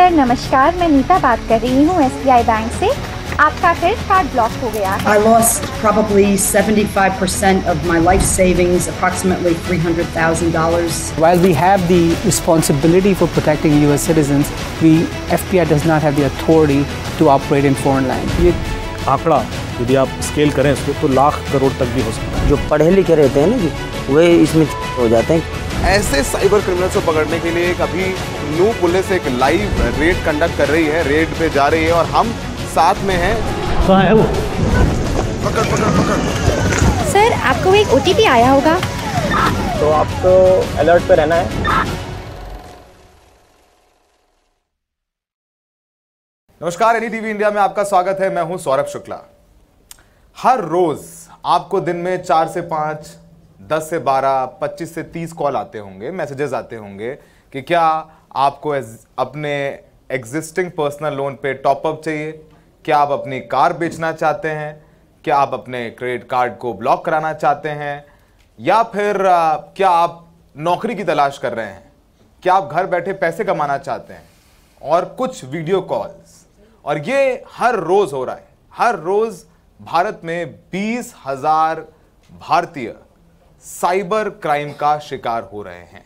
Sir नमस्कार मैं नीता बात कर रही हूँ एस बैंक से आपका क्रेडिट कार्ड ब्लॉक हो गया है। I lost probably 75% of my life savings, approximately $300,000. While we have the responsibility for protecting U.S. citizens, we FBI does not have the authority to operate in foreign land. ये आंकड़ा यदि आप scale करें इसको तो लाख करोड़ तक भी हो सकता है जो पढ़े लिखे रहते हैं ना जी वे इसमें हो जाते हैं ऐसे साइबर क्रिमिनल्स को पकड़ने के लिए एक अभी न्यू पुलिस एक लाइव रेड कंडक्ट कर रही है रेड पे जा रही है और हम साथ में हैं कहाँ है वो पकड़ पकड़ पकड़ सर आपको एक ओ आया होगा तो आपको तो अलर्ट पे रहना है नमस्कार एनी टीवी इंडिया में आपका स्वागत है मैं हूं सौरभ शुक्ला हर रोज आपको दिन में चार से पांच दस से बारह पच्चीस से तीस कॉल आते होंगे मैसेजेस आते होंगे कि क्या आपको अपने एग्जिस्टिंग पर्सनल लोन पे टॉपअप चाहिए क्या आप अपनी कार बेचना चाहते हैं क्या आप अपने क्रेडिट कार्ड को ब्लॉक कराना चाहते हैं या फिर आ, क्या आप नौकरी की तलाश कर रहे हैं क्या आप घर बैठे पैसे कमाना चाहते हैं और कुछ वीडियो कॉल्स और ये हर रोज़ हो रहा है हर रोज़ भारत में बीस हज़ार भारतीय साइबर क्राइम का शिकार हो रहे हैं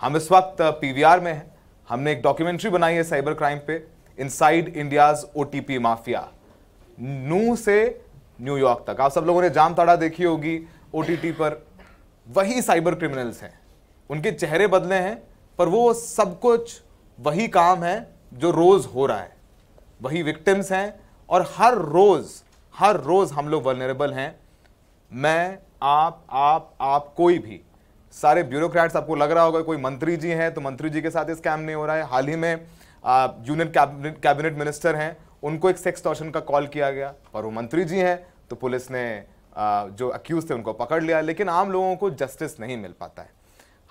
हम इस वक्त पीवीआर में हैं हमने एक डॉक्यूमेंट्री बनाई है साइबर क्राइम पे inside India's OTP mafia Nuh से न्यूयॉर्क तक आप सब लोगों ने जाम ताड़ा देखी होगी ओटीटी पर वही साइबर क्रिमिनल्स हैं उनके चेहरे बदले हैं पर वो सब कुछ वही काम है जो रोज़ हो रहा है वही विक्टिम्स हैं और हर रोज़ हर रोज़ हम लोग वनरेबल हैं मैं आप आप आप कोई भी सारे ब्यूरोक्रेट्स आपको लग रहा होगा कोई मंत्री जी हैं तो मंत्री जी के साथ स्कैम नहीं हो रहा है हाल ही में यूनियन कैबिनेट कैबिनेट मिनिस्टर हैं उनको एक सेक्स टॉर्शन का कॉल किया गया और वो मंत्री जी हैं तो पुलिस ने आ, जो अक्यूज थे उनको पकड़ लिया लेकिन आम लोगों को जस्टिस नहीं मिल पाता है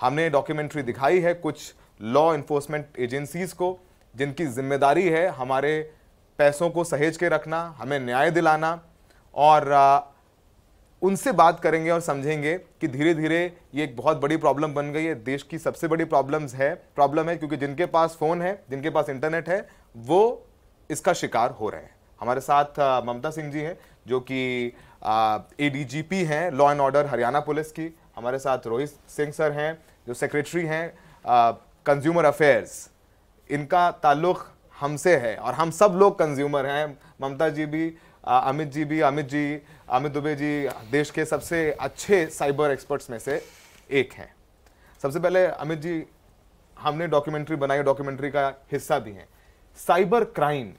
हमने डॉक्यूमेंट्री दिखाई है कुछ लॉ इन्फोर्समेंट एजेंसीज़ को जिनकी जिम्मेदारी है हमारे पैसों को सहेज के रखना हमें न्याय दिलाना और उनसे बात करेंगे और समझेंगे कि धीरे धीरे ये एक बहुत बड़ी प्रॉब्लम बन गई है देश की सबसे बड़ी प्रॉब्लम्स है प्रॉब्लम है क्योंकि जिनके पास फ़ोन है जिनके पास इंटरनेट है वो इसका शिकार हो रहे हैं हमारे साथ ममता सिंह जी हैं जो कि ए डी हैं law and order Haryana police की हमारे साथ रोहित सिंह सर हैं जो सेक्रेटरी हैं कंज्यूमर अफेयर्स इनका ताल्लुक हमसे है और हम सब लोग कंज्यूमर हैं ममता जी भी अमित जी भी अमित जी अमित दुबे जी देश के सबसे अच्छे साइबर एक्सपर्ट्स में से एक हैं सबसे पहले अमित जी हमने डॉक्यूमेंट्री बनाई डॉक्यूमेंट्री का हिस्सा भी हैं साइबर क्राइम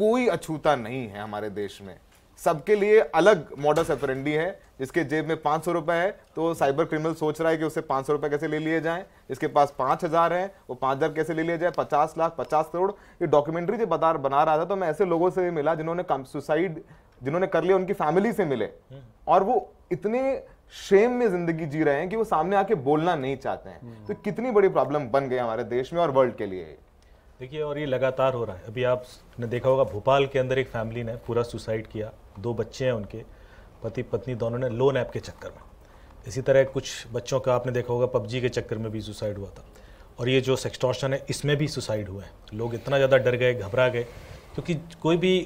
कोई अछूता नहीं है हमारे देश में सबके लिए अलग मॉडल सेफरेंडी है जिसके जेब में पाँच सौ रुपये है तो साइबर क्रिमिनल सोच रहा है कि उससे पाँच सौ रुपये कैसे ले लिए जाएं जिसके पास पाँच हज़ार है वो पाँच हज़ार कैसे ले लिए जाए पचास लाख पचास करोड़ ये डॉक्यूमेंट्री जब बता बना रहा था तो मैं ऐसे लोगों से मिला जिन्होंने सुसाइड जिन्होंने कर लिया उनकी फैमिली से मिले और वो इतने शेम में जिंदगी जी रहे हैं कि वो सामने आके बोलना नहीं चाहते हैं तो हम्म। कितनी बड़ी प्रॉब्लम बन गई हमारे देश में और वर्ल्ड के लिए देखिए और ये लगातार हो रहा है अभी आपने देखा होगा भोपाल के अंदर एक फैमिली ने पूरा सुसाइड किया दो बच्चे हैं उनके पति पत्नी दोनों ने लोन ऐप के चक्कर में इसी तरह कुछ बच्चों का आपने देखा होगा पबजी के चक्कर में भी सुसाइड हुआ था और ये जो सेक्सटॉर्शन है इसमें भी सुसाइड हुए हैं लोग इतना ज़्यादा डर गए घबरा गए क्योंकि कोई भी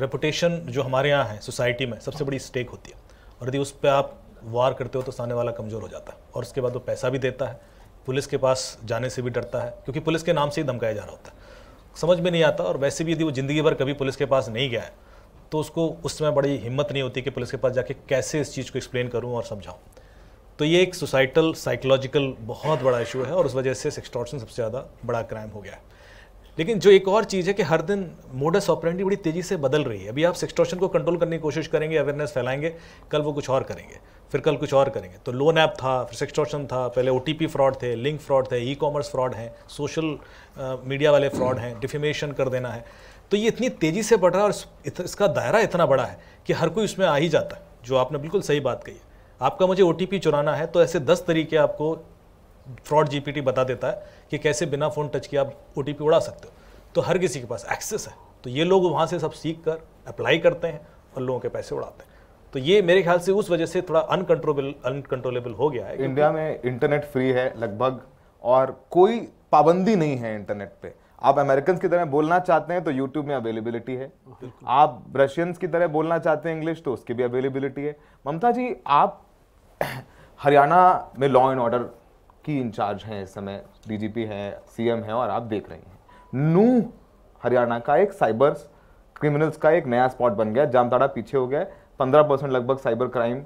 रेपुटेशन जो हमारे यहाँ है सोसाइटी में सबसे बड़ी स्टेक होती है और यदि उस पर आप वार करते हो तो सामने वाला कमज़ोर हो जाता है और उसके बाद वो पैसा भी देता है पुलिस के पास जाने से भी डरता है क्योंकि पुलिस के नाम से ही धमकाया जा रहा होता है समझ में नहीं आता और वैसे भी यदि वो ज़िंदगी भर कभी पुलिस के पास नहीं गया है तो उसको उस समय बड़ी हिम्मत नहीं होती कि पुलिस के पास जाके कैसे इस चीज़ को एक्सप्लेन करूँ और समझाऊँ तो ये एक सोसाइटल साइकोलॉजिकल बहुत बड़ा इशू है और उस वजह से सेक्सटॉर्शन सबसे ज़्यादा बड़ा क्राइम हो गया है लेकिन जो एक और चीज़ है कि हर दिन मोडस ऑपरेंडी बड़ी तेज़ी से बदल रही है अभी आप सिक्सटोशन को कंट्रोल करने की कोशिश करेंगे अवेयरनेस फैलाएंगे कल वो कुछ और करेंगे फिर कल कुछ और करेंगे तो लोन ऐप था फिर सिक्सटोशन था पहले ओ फ्रॉड थे लिंक फ्रॉड थे ई कॉमर्स फ्रॉड हैं सोशल मीडिया वाले फ्रॉड हैं डिफिमेशन कर देना है तो ये इतनी तेज़ी से बढ़ रहा है और इसका दायरा इतना बड़ा है कि हर कोई उसमें आ ही जाता है जो आपने बिल्कुल सही बात कही आपका मुझे ओ चुराना है तो ऐसे दस तरीके आपको फ्रॉड जीपीटी बता देता है कि कैसे बिना फ़ोन टच किए आप ओ उड़ा सकते हो तो हर किसी के पास एक्सेस है तो ये लोग वहाँ से सब सीख कर अप्लाई करते हैं और लोगों के पैसे उड़ाते हैं तो ये मेरे ख्याल से उस वजह से थोड़ा अनकंट्रोलेबल अनकंट्रोलेबल हो गया है इंडिया में इंटरनेट फ्री है लगभग और कोई पाबंदी नहीं है इंटरनेट पे आप अमेरिकन की तरह बोलना चाहते हैं तो यूट्यूब में अवेलेबिलिटी है आप रशियंस की तरह बोलना चाहते हैं इंग्लिश तो उसकी भी अवेलेबिलिटी है ममता जी आप हरियाणा में लॉ एंड ऑर्डर की इंचार्ज हैं इस समय डीजीपी हैं सीएम हैं और आप देख रहे हैं नू हरियाणा का एक साइबर क्रिमिनल्स का एक नया स्पॉट बन गया जामताड़ा पीछे हो गया पंद्रह परसेंट लगभग साइबर क्राइम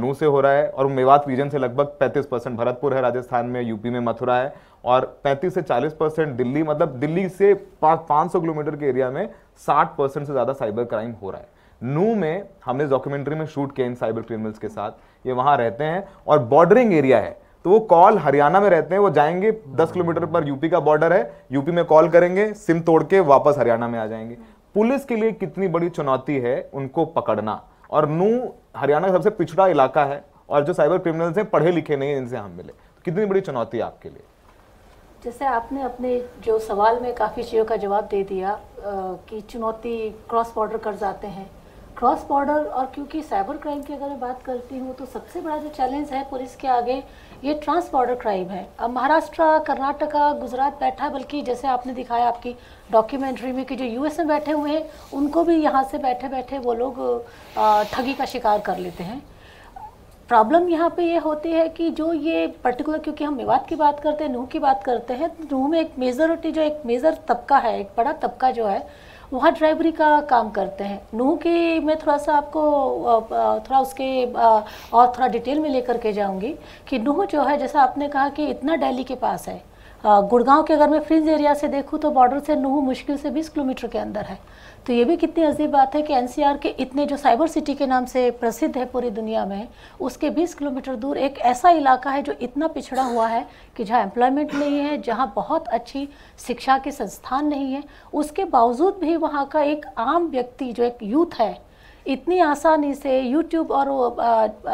नू से हो रहा है और मेवात रीजन से लगभग पैंतीस परसेंट भरतपुर है राजस्थान में यूपी में मथुरा है और पैंतीस से चालीस परसेंट दिल्ली मतलब दिल्ली से पाँच सौ किलोमीटर के एरिया में साठ परसेंट से ज़्यादा साइबर क्राइम हो रहा है नू में हमने डॉक्यूमेंट्री में शूट किया इन साइबर क्रिमिनल्स के साथ ये वहाँ रहते हैं और बॉर्डरिंग एरिया है तो वो कॉल हरियाणा में रहते हैं वो जाएंगे दस किलोमीटर पर यूपी का बॉर्डर है यूपी में कॉल करेंगे सिम तोड़ के वापस हरियाणा में आ जाएंगे पुलिस के लिए कितनी बड़ी चुनौती है उनको पकड़ना और नू हरियाणा का सबसे पिछड़ा इलाका है और जो साइबर क्रिमिनल्स हैं पढ़े लिखे नहीं हैं इनसे हम मिले तो कितनी बड़ी चुनौती है आपके लिए जैसे आपने अपने जो सवाल में काफ़ी चीज़ों का जवाब दे दिया कि चुनौती क्रॉस बॉर्डर कर जाते हैं क्रॉस बॉर्डर और क्योंकि साइबर क्राइम की अगर मैं बात करती हूँ तो सबसे बड़ा जो चैलेंज है पुलिस के आगे ये ट्रांस बॉर्डर क्राइम है अब महाराष्ट्र कर्नाटका गुजरात बैठा बल्कि जैसे आपने दिखाया आपकी डॉक्यूमेंट्री में कि जो यूएस में बैठे हुए हैं उनको भी यहाँ से बैठे बैठे वो लोग ठगी का शिकार कर लेते हैं प्रॉब्लम यहाँ पे ये होती है कि जो ये पर्टिकुलर क्योंकि हम मेवात की बात करते हैं नूह की बात करते हैं तो नूह में एक मेजोरिटी जो एक मेजर तबका है एक बड़ा तबका जो है वहाँ ड्राइवरी का काम करते हैं नूह के मैं थोड़ा सा आपको थोड़ा उसके और थोड़ा डिटेल में लेकर के जाऊँगी कि नूह जो है जैसा आपने कहा कि इतना दिल्ली के पास है गुड़गांव के अगर मैं फ्रिंज एरिया से देखूँ तो बॉर्डर से नूह मुश्किल से 20 किलोमीटर के अंदर है तो ये भी कितनी अजीब बात है कि एनसीआर के इतने जो साइबर सिटी के नाम से प्रसिद्ध है पूरी दुनिया में उसके 20 किलोमीटर दूर एक ऐसा इलाका है जो इतना पिछड़ा हुआ है कि जहाँ एम्प्लॉयमेंट नहीं है जहाँ बहुत अच्छी शिक्षा के संस्थान नहीं है उसके बावजूद भी वहाँ का एक आम व्यक्ति जो एक यूथ है इतनी आसानी से यूट्यूब और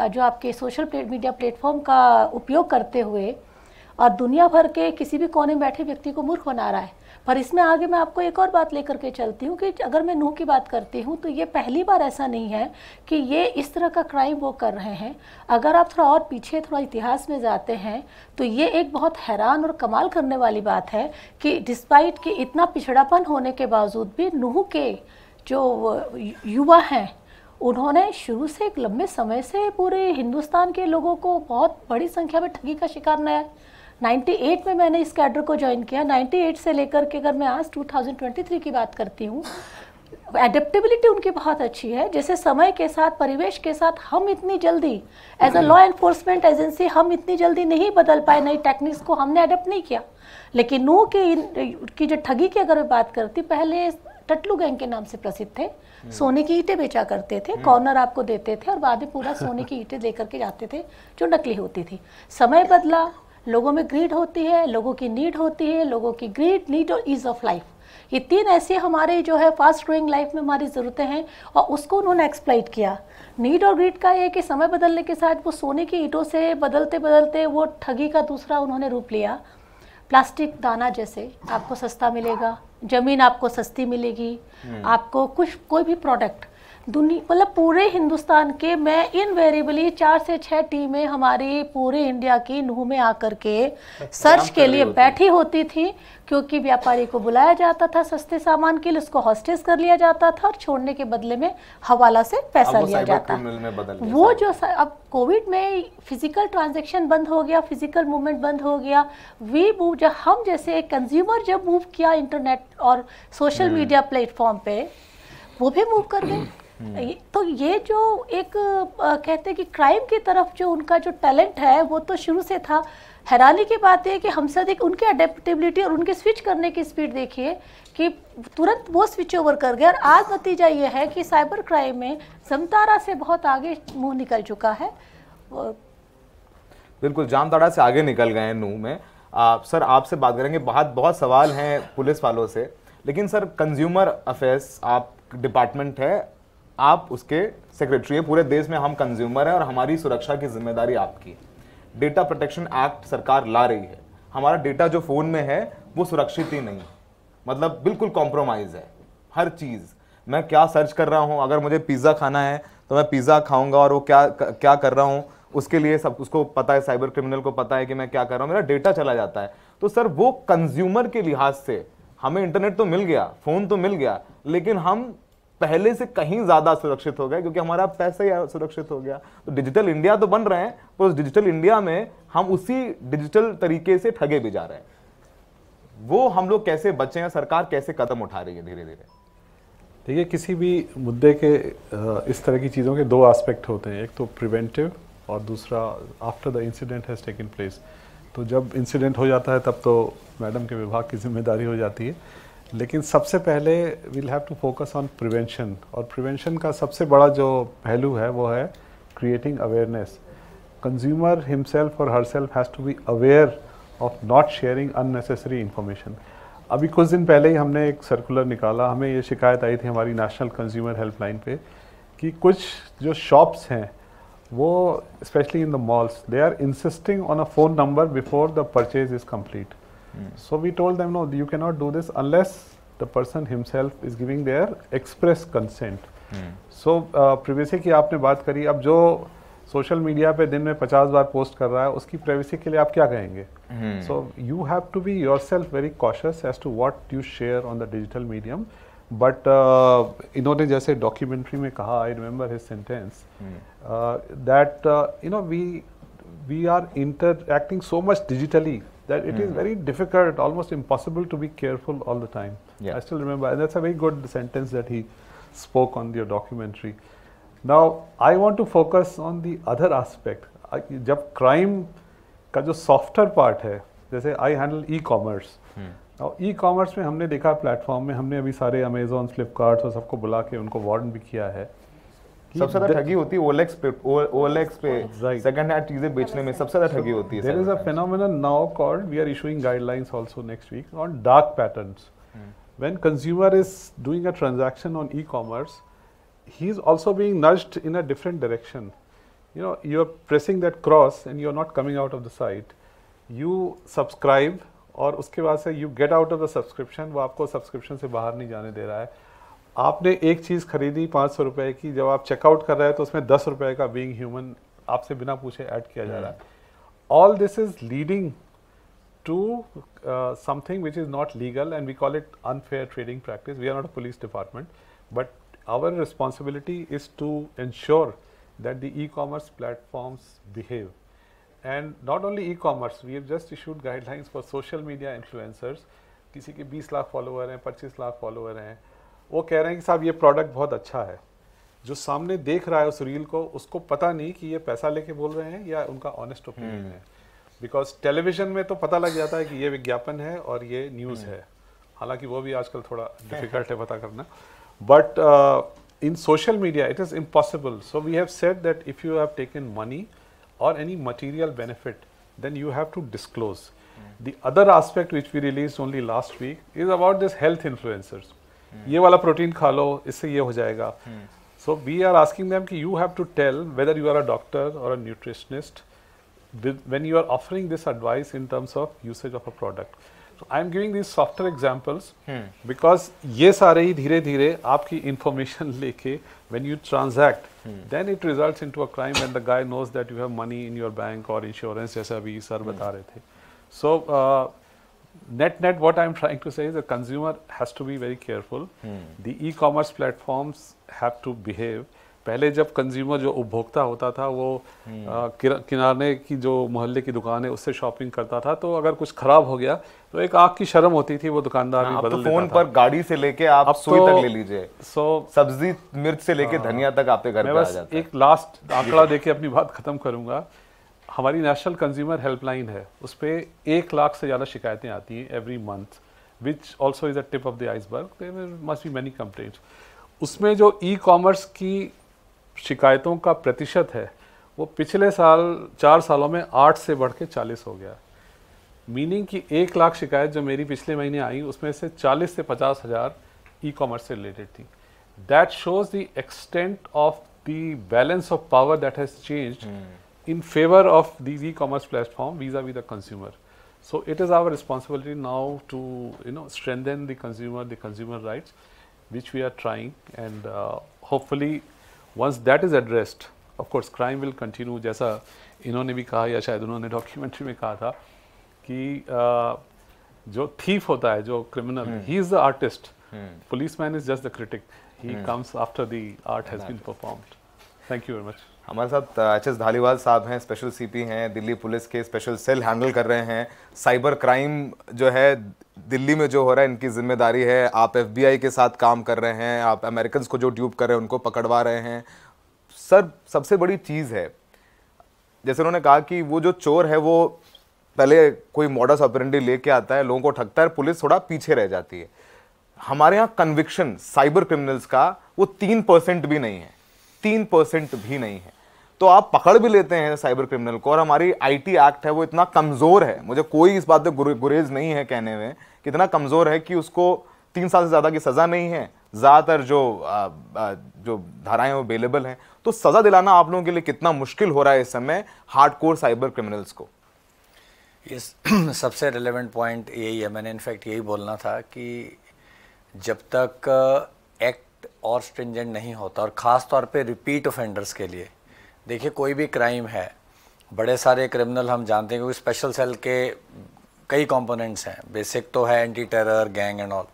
जो आपके सोशल मीडिया प्लेटफॉर्म का उपयोग करते हुए और दुनिया भर के किसी भी कोने में बैठे व्यक्ति को मूर्ख बना रहा है पर इसमें आगे मैं आपको एक और बात लेकर के चलती हूँ कि अगर मैं नूह की बात करती हूँ तो ये पहली बार ऐसा नहीं है कि ये इस तरह का क्राइम वो कर रहे हैं अगर आप थोड़ा और पीछे थोड़ा इतिहास में जाते हैं तो ये एक बहुत हैरान और कमाल करने वाली बात है कि डिस्पाइट कि इतना पिछड़ापन होने के बावजूद भी नूह के जो युवा हैं उन्होंने शुरू से एक लंबे समय से पूरे हिंदुस्तान के लोगों को बहुत बड़ी संख्या में ठगी का शिकार बनाया 98 में मैंने इस कैडर को ज्वाइन किया 98 से लेकर के अगर मैं आज 2023 की बात करती हूँ एडेप्टेबिलिटी उनकी बहुत अच्छी है जैसे समय के साथ परिवेश के साथ हम इतनी जल्दी as a law enforcement agency हम इतनी जल्दी नहीं बदल पाए नई टेक्निक्स को हमने अडेप्ट नहीं किया लेकिन नू के इन की जो ठगी की अगर मैं बात करती पहले टटलू गैंग के नाम से प्रसिद्ध थे हम्म। सोने की ईटे बेचा करते थे कॉर्नर हम्म। आपको देते थे और बाद में पूरा सोने की ईटें लेकर के जाते थे जो नकली होती थी समय बदला लोगों में ग्रीड होती है लोगों की नीड होती है लोगों की ग्रीड नीड और ईज़ ऑफ लाइफ ये तीन ऐसे हमारे जो है फास्ट ग्रोइंग लाइफ में हमारी ज़रूरतें हैं और उसको उन्होंने एक्सप्लाइट किया नीड और ग्रीड का ये कि समय बदलने के साथ वो सोने की ईंटों से बदलते बदलते वो ठगी का दूसरा उन्होंने रूप लिया प्लास्टिक दाना जैसे आपको सस्ता मिलेगा ज़मीन आपको सस्ती मिलेगी हम्म। आपको कुछ कोई भी प्रोडक्ट दुनिया मतलब पूरे हिंदुस्तान के मैं इनवेरिएबली चार से छः टीमें हमारी पूरे इंडिया की नूह में आकर के अच्छा, सर्च के लिए बैठी होती थी क्योंकि व्यापारी को बुलाया जाता था सस्ते सामान के लिए उसको हॉस्टेस कर लिया जाता था और छोड़ने के बदले में हवाला से पैसा लिया जाता वो जो अब कोविड में फिजिकल ट्रांजेक्शन बंद हो गया फिजिकल मूवमेंट बंद हो गया वी मूव जब हम जैसे कंज्यूमर जब मूव किया इंटरनेट और सोशल हम्म। मीडिया प्लेटफॉर्म पे वो भी मूव कर गए हम्म। तो ये जो एक आ, कहते हैं कि क्राइम की तरफ जो उनका जो टैलेंट है वो तो शुरू से था हैरानी की बात है कि हमसे अधिक उनकी अडेप्टेबिलिटी और उनके स्विच करने की स्पीड देखिए कि तुरंत वो स्विच ओवर कर गए और आज नतीजा ये है कि साइबर क्राइम में समतारा से बहुत आगे मुंह निकल चुका है बिल्कुल जामताड़ा से आगे निकल गए हैं नूह में आ, सर आपसे बात करेंगे बहुत बहुत सवाल हैं पुलिस वालों से लेकिन सर कंज्यूमर अफेयर्स आप डिपार्टमेंट है आप उसके सेक्रेटरी है पूरे देश में हम कंज्यूमर हैं और हमारी सुरक्षा की जिम्मेदारी आपकी है डेटा प्रोटेक्शन एक्ट सरकार ला रही है हमारा डेटा जो फ़ोन में है वो सुरक्षित ही नहीं मतलब बिल्कुल कॉम्प्रोमाइज़ है हर चीज़ मैं क्या सर्च कर रहा हूँ अगर मुझे पिज़्ज़ा खाना है तो मैं पिज़्ज़ा खाऊंगा और वो क्या क्या कर रहा हूँ उसके लिए सब उसको पता है साइबर क्रिमिनल को पता है कि मैं क्या कर रहा हूँ मेरा डेटा चला जाता है तो सर वो कंज्यूमर के लिहाज से हमें इंटरनेट तो मिल गया फ़ोन तो मिल गया लेकिन हम पहले से कहीं ज़्यादा सुरक्षित हो गए क्योंकि हमारा पैसा ही सुरक्षित हो गया तो डिजिटल इंडिया तो बन रहे हैं पर उस डिजिटल इंडिया में हम उसी डिजिटल तरीके से ठगे भी जा रहे हैं वो हम लोग कैसे बचे हैं सरकार कैसे कदम उठा रही है धीरे धीरे देखिए किसी भी मुद्दे के इस तरह की चीज़ों के दो एस्पेक्ट होते हैं एक तो प्रिवेंटिव और दूसरा after the incident has taken place तो जब इंसिडेंट हो जाता है तब तो मैडम के विभाग की जिम्मेदारी हो जाती है लेकिन सबसे पहले we'll have to focus on prevention और प्रिवेंशन का सबसे बड़ा जो पहलू है वो है क्रिएटिंग अवेयरनेस कंज्यूमर हिमसेल्फ और herself has to be aware of not sharing unnecessary information अभी कुछ दिन पहले ही हमने एक सर्कुलर निकाला हमें ये शिकायत आई थी हमारी नेशनल कंज्यूमर हेल्पलाइन पे कि कुछ जो शॉप्स हैं वो specially in the malls they are insisting on a phone number before the purchase is complete Mm. So we told them, no, you cannot do this unless the person himself is giving their express consent. mm. so uh, privacy की आपने बात करी अब जो social media पे दिन में 50 बार post कर रहा है उसकी प्राइवेसी के लिए आप क्या कहेंगे so you have to be yourself very cautious as to what you share on the digital medium but इन्होंने जैसे डॉक्यूमेंट्री में कहा I remember his sentence that you know we we are interacting so much digitally that it mm. is hmm. very difficult, almost impossible to be careful all the time. Yeah. I still remember, and that's a very good sentence that he spoke on your documentary. Now, I want to focus on the other aspect. I, जब crime का जो software part है जैसे I handle e commerce और e commerce में हमने देखा platform में हमने अभी सारे अमेजोन फ्लिपकार्ट और सबको बुला के उनको वार्न भी किया है सबसे ज्यादा ठगी होती है ओलेक्स पे ओलेक्स पे सेकंड हैंड चीजें बेचने में सबसे ज्यादा ठगी होती है there is a phenomenon now called we are issuing guidelines also next week on dark patterns when consumer is doing a transaction on ecommerce he is also being nudged in a different direction you know you are pressing that cross and you are not coming out of the site you subscribe और उसके बाद से you get out of the subscription वो आपको subscription से बाहर नहीं जाने दे रहा है आपने एक चीज़ खरीदी पाँच सौ रुपए की जब आप चेकआउट कर रहे हैं तो उसमें दस रुपए का बींग ह्यूमन आपसे बिना पूछे ऐड किया जा रहा है all this is leading to something which is not legal and we call it unfair trading practice we are not a police department but our responsibility is to ensure that the e commerce platforms behave and not only e commerce we have just issued guidelines for social media influencers किसी के बीस lakh follower हैं पच्चीस lakh follower हैं वो कह रहे हैं कि साहब ये प्रोडक्ट बहुत अच्छा है जो सामने देख रहा है उस रील को उसको पता नहीं कि ये पैसा लेके बोल रहे हैं या उनका ऑनेस्ट हम्म। ओपिनियन है बिकॉज टेलीविजन में तो पता लग जाता है कि ये विज्ञापन है और ये न्यूज़ हम्म। है हालांकि वो भी आजकल थोड़ा डिफिकल्ट है पता करना but in social media it is impossible so we have set that if you have taken money or any material benefit then you have to disclose the other aspect which we release only last week is about this health influencers Hmm. ये वाला protein खा लो इससे ये हो जाएगा so we are asking them कि you have to tell whether you are a doctor or a nutritionist when you are offering this advice in terms of usage of a product I am giving this software examples because ये सारे ही धीरे धीरे आपकी information लेके when you transact then it result in to a crime and the guy knows that you have money in your bank और insurance जैसे अभी सर बता रहे थे सो uh, net net what i'm trying to say is the consumer has to be very careful hmm. the e-commerce platforms have to behave पहले जब consumer जो उपभोक्ता होता था वो hmm. किनारे की जो मोहल्ले की दुकान है उससे शॉपिंग करता था तो अगर कुछ खराब हो गया तो एक आग की शर्म होती थी वो दुकानदार हाँ, भी तो बदल तो फोन पर गाड़ी से लेके आप अब सुई तो, तक ले लीजिए सो सब्जी मिर्च से लेके हाँ। धनिया तक आपके घर में आ जाता एक लास्ट आंकड़ा देके अपनी बात खत्म करूंगा हमारी नेशनल कंज्यूमर हेल्पलाइन है उस पर एक लाख से ज़्यादा शिकायतें आती हैं every month which also is a tip of the iceberg must be many complaints उसमें जो ई e कॉमर्स की शिकायतों का प्रतिशत है वो पिछले साल चार सालों में आठ से बढ़ के चालीस हो गया मीनिंग कि एक लाख शिकायत जो मेरी पिछले महीने आई उसमें से चालीस से पचास हज़ार ई कॉमर्स से रिलेटेड थी that shows the extent of the balance of power that has changed in favor of these e-commerce platform vis-a-vis the consumer. So it is our responsibility now to you know strengthen the consumer, the consumer rights, which we are trying, and uh, hopefully once that is addressed, of course crime will continue. जैसा इन्होंने भी कहा या शायद उन्होंने documentary में कहा था कि uh, जो थीफ होता है जो criminal he is the artist policeman is just the critic he comes after the art has been performed thank you very much हमारे साथ एच एस धालीवाल साहब हैं स्पेशल सीपी हैं दिल्ली पुलिस के स्पेशल सेल हैंडल कर रहे हैं cyber crime जो है दिल्ली में जो हो रहा है इनकी जिम्मेदारी है आप एफबीआई के साथ काम कर रहे हैं आप अमेरिकन को जो ट्यूब कर रहे हैं उनको पकड़वा रहे हैं सर सबसे बड़ी चीज़ है जैसे उन्होंने कहा कि वो जो चोर है वो पहले कोई मॉडर्स ऑपरेंडी लेके आता है लोगों को ठगता है पुलिस थोड़ा पीछे रह जाती है हमारे यहाँ कन्विक्शन साइबर क्रिमिनल्स का वो तीन परसेंट भी नहीं है तीन परसेंट भी नहीं है तो आप पकड़ भी लेते हैं साइबर क्रिमिनल को और हमारी आईटी एक्ट है वो इतना कमज़ोर है मुझे कोई इस बात पर गुरेज नहीं है कहने में कि इतना कमज़ोर है कि उसको तीन साल से ज़्यादा की सज़ा नहीं है ज़्यादातर जो आ, आ, जो धाराएं वो अवेलेबल हैं तो सज़ा दिलाना आप लोगों के लिए कितना मुश्किल हो रहा है इस समय हार्ड कोर साइबर क्रिमिनल्स को इस सबसे रिलेवेंट पॉइंट यही है मैंने इनफैक्ट यही बोलना था कि जब तक एक्ट uh, और स्ट्रिंजेंट नहीं होता और ख़ास तौर पे रिपीट ऑफेंडर्स के लिए देखिए कोई भी क्राइम है बड़े सारे क्रिमिनल हम जानते हैं क्योंकि स्पेशल सेल के कई कंपोनेंट्स हैं बेसिक तो है anti terror gang and all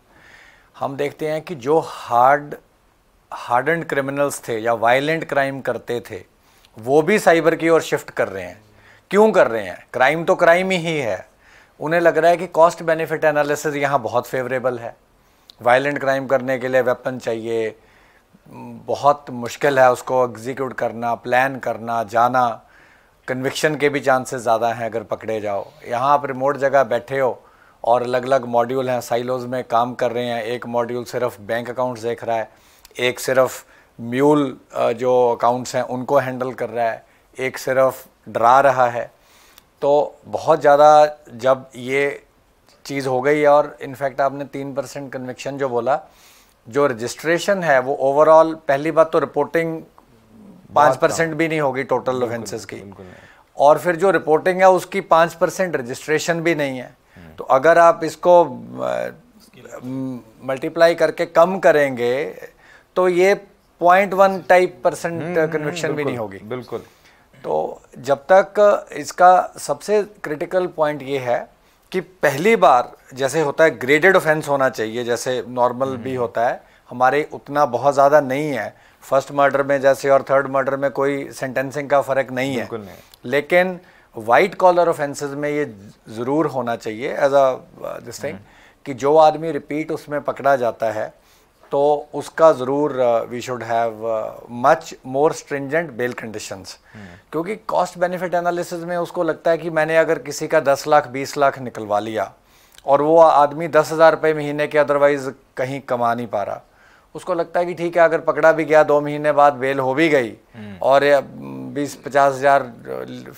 हम देखते हैं कि जो हार्ड हार्डेंड क्रिमिनल्स थे या वायलेंट क्राइम करते थे वो भी साइबर की ओर शिफ्ट कर रहे हैं क्यों कर रहे हैं क्राइम तो क्राइम ही है उन्हें लग रहा है कि कॉस्ट बेनिफिट एनालिसिस यहाँ बहुत फेवरेबल है वायलेंट क्राइम करने के लिए वेपन चाहिए बहुत मुश्किल है उसको एग्जीक्यूट करना प्लान करना जाना कन्विक्शन के भी चांसेस ज़्यादा हैं अगर पकड़े जाओ यहाँ आप रिमोट जगह बैठे हो और अलग अलग मॉड्यूल हैं साइलोज में काम कर रहे हैं एक मॉड्यूल सिर्फ बैंक अकाउंट्स देख रहा है एक सिर्फ म्यूल जो अकाउंट्स हैं उनको हैंडल कर रहा है एक सिर्फ डरा रहा है तो बहुत ज़्यादा जब ये चीज़ हो गई और इनफैक्ट आपने तीन परसेंट कन्विक्शन जो बोला जो रजिस्ट्रेशन है वो ओवरऑल पहली बात तो रिपोर्टिंग पाँच परसेंट भी नहीं होगी टोटल ऑफेंसेस की और फिर जो रिपोर्टिंग है उसकी पाँच परसेंट रजिस्ट्रेशन भी नहीं है हम्म। तो अगर आप इसको मल्टीप्लाई करके कम करेंगे तो ये point one type percent conviction भी नहीं होगी बिल्कुल तो जब तक इसका सबसे क्रिटिकल पॉइंट ये है कि पहली बार जैसे होता है ग्रेडेड ऑफेंस होना चाहिए जैसे नॉर्मल हम्म, भी हम्म। होता है हमारे उतना बहुत ज़्यादा नहीं है फर्स्ट मर्डर में जैसे और थर्ड मर्डर में कोई सेंटेंसिंग का फ़र्क नहीं है नहीं। लेकिन वाइट कॉलर ऑफेंसेस में ये ज़रूर होना चाहिए एज अ दिस थिंग कि जो आदमी रिपीट उसमें पकड़ा जाता है तो उसका ज़रूर we should have much more stringent bail conditions क्योंकि कॉस्ट बेनिफिट एनालिसिस में उसको लगता है कि मैंने अगर किसी का दस लाख बीस लाख निकलवा लिया और वो आदमी दस हज़ार रुपये महीने के अदरवाइज़ कहीं कमा नहीं पा रहा उसको लगता है कि ठीक है अगर पकड़ा भी गया दो महीने बाद बेल हो भी गई हम्म। और बीस पचास हजार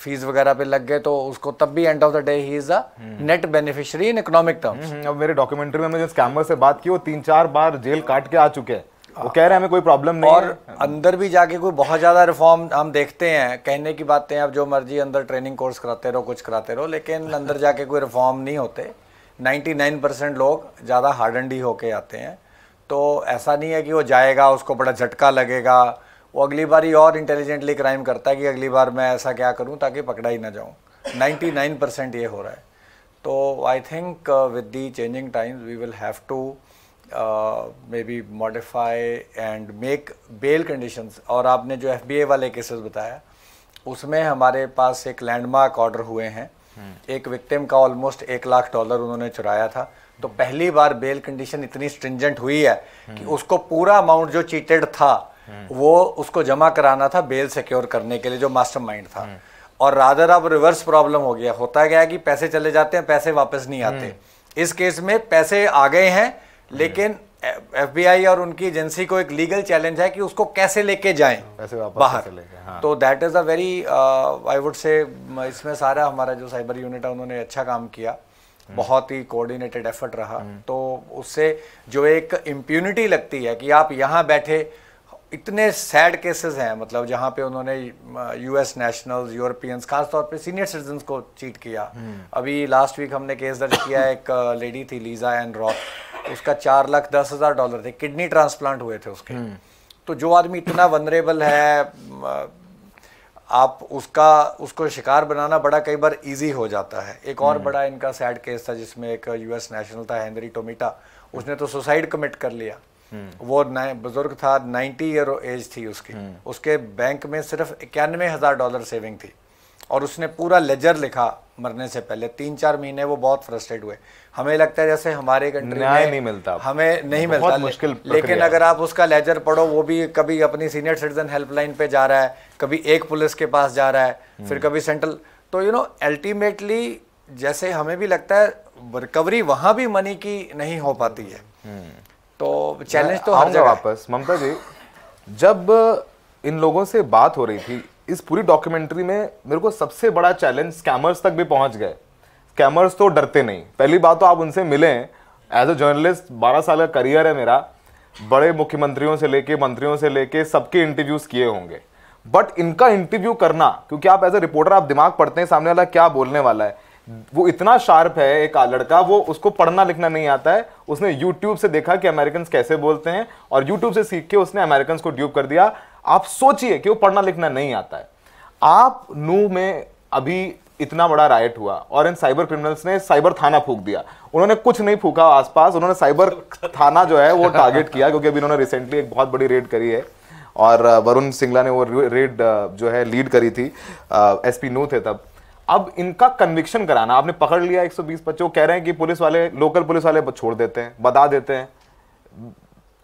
फीस वगैरह पे लग गए तो उसको तब भी end of the day he is a net beneficiary in economic terms अब मेरे डॉक्यूमेंट्री में जिस जो स्कैमर से बात की वो तीन चार बार जेल काट के आ चुके हैं वो कह रहे हैं हमें कोई प्रॉब्लम नहीं और अंदर भी जाके कोई बहुत ज़्यादा रिफॉर्म हम देखते हैं कहने की बातें आप जो मर्जी अंदर ट्रेनिंग कोर्स कराते रहो कुछ कराते रहो लेकिन अंदर जाके कोई रिफॉर्म नहीं होते 99 परसेंट लोग ज़्यादा हार्डनड ही होके आते हैं तो ऐसा नहीं है कि वो जाएगा उसको बड़ा झटका लगेगा वो अगली बार ही और इंटेलिजेंटली क्राइम करता है कि अगली बार मैं ऐसा क्या करूं ताकि पकड़ा ही ना जाऊं 99 परसेंट ये हो रहा है तो I think with the changing times we will have to maybe modify and make bail conditions और आपने जो एफ वाले केसेस बताया उसमें हमारे पास एक लैंडमार्क ऑर्डर हुए हैं हम्म। एक विक्टिम का ऑलमोस्ट एक लाख डॉलर उन्होंने चुराया था तो पहली बार बेल कंडीशन इतनी स्ट्रिंजेंट हुई है कि हम्म। उसको पूरा अमाउंट जो चीटेड था हम्म। वो उसको जमा कराना था बेल सिक्योर करने के लिए जो मास्टरमाइंड था हम्म। और राधर अब रिवर्स प्रॉब्लम हो गया होता है कि पैसे चले जाते हैं पैसे वापस नहीं आते इस केस में पैसे आ गए हैं लेकिन एफबीआई और उनकी एजेंसी को एक लीगल चैलेंज है कि उसको कैसे लेके जाएं पैसे वापस बाहर लेके हाँ। तो that is a very I would say इसमें सारा हमारा जो साइबर यूनिट है उन्होंने अच्छा काम किया Hmm. बहुत ही कोऑर्डिनेटेड एफर्ट रहा hmm. तो उससे जो एक इम्प्यूनिटी लगती है कि आप यहाँ बैठे इतने सैड केसेस हैं मतलब जहाँ पे उन्होंने यूएस नेशनल्स यूरोपियंस खासतौर पे सीनियर सिटीजन को चीट किया hmm. अभी लास्ट वीक हमने केस दर्ज किया एक लेडी uh, थी लीजा एंड रॉक उसका चार लाख दस हज़ार डॉलर थे किडनी ट्रांसप्लांट हुए थे उसके तो जो आदमी इतना वनरेबल है uh, आप उसका उसको शिकार बनाना बड़ा कई बार इजी हो जाता है एक और हम्म। बड़ा इनका सैड केस था जिसमें एक यूएस नेशनल था हेनरी टोमिटा उसने तो सुसाइड कमिट कर लिया हम्म। वो बुजुर्ग था नाइन्टी ईयर एज थी उसकी हम्म। उसके बैंक में सिर्फ इक्यानवे हज़ार डॉलर सेविंग थी और उसने पूरा लेजर लिखा मरने से पहले तीन चार महीने वो बहुत फ्रस्ट्रेट हुए हमें लगता है जैसे हमारे कंट्री न्याय नहीं मिलता हमें नहीं मिलता मुश्किल लेकिन अगर आप उसका लेजर पढ़ो वो भी कभी अपनी सीनियर सिटीजन हेल्पलाइन पे जा रहा है कभी एक पुलिस के पास जा रहा है हम्म। फिर कभी सेंट्रल तो यू नो अल्टीमेटली जैसे हमें भी लगता है रिकवरी वहां भी मनी की नहीं हो पाती है हम्म। तो चैलेंज तो हर जगह वापस ममता जी जब इन लोगों से बात हो रही थी इस पूरी डॉक्यूमेंट्री में मेरे को सबसे बड़ा चैलेंज स्कैमर्स तक भी पहुंच गए स्कैमर्स तो डरते नहीं पहली बात तो आप उनसे मिले एज अ जर्नलिस्ट बारह साल का करियर है मेरा बड़े मुख्यमंत्रियों से लेके मंत्रियों से लेके सबके इंटरव्यूज़ किए होंगे बट इनका इंटरव्यू करना क्योंकि आप एज ए रिपोर्टर आप दिमाग पढ़ते हैं सामने वाला क्या बोलने वाला है वो इतना शार्प है एक लड़का वो उसको पढ़ना लिखना नहीं आता है उसने यूट्यूब से देखा कि अमेरिकन कैसे बोलते हैं और यूट्यूब से सीख के उसने अमेरिकन को ड्यूब कर दिया आप सोचिए कि वो पढ़ना लिखना नहीं आता है आप नू में अभी इतना बड़ा राइट हुआ और इन साइबर क्रिमिनल्स ने साइबर थाना फूक दिया उन्होंने कुछ नहीं फूका आसपास उन्होंने साइबर थाना जो है वो टारगेट किया क्योंकि अभी उन्होंने रिसेंटली एक बहुत बड़ी रेड करी है और वरुण सिंगला ने वो रेड जो है लीड करी थी एस पी नू थे तब अब इनका कन्विक्शन कराना आपने पकड़ लिया 120 बच्चों कह रहे हैं कि पुलिस वाले लोकल पुलिस वाले छोड़ देते हैं बता देते हैं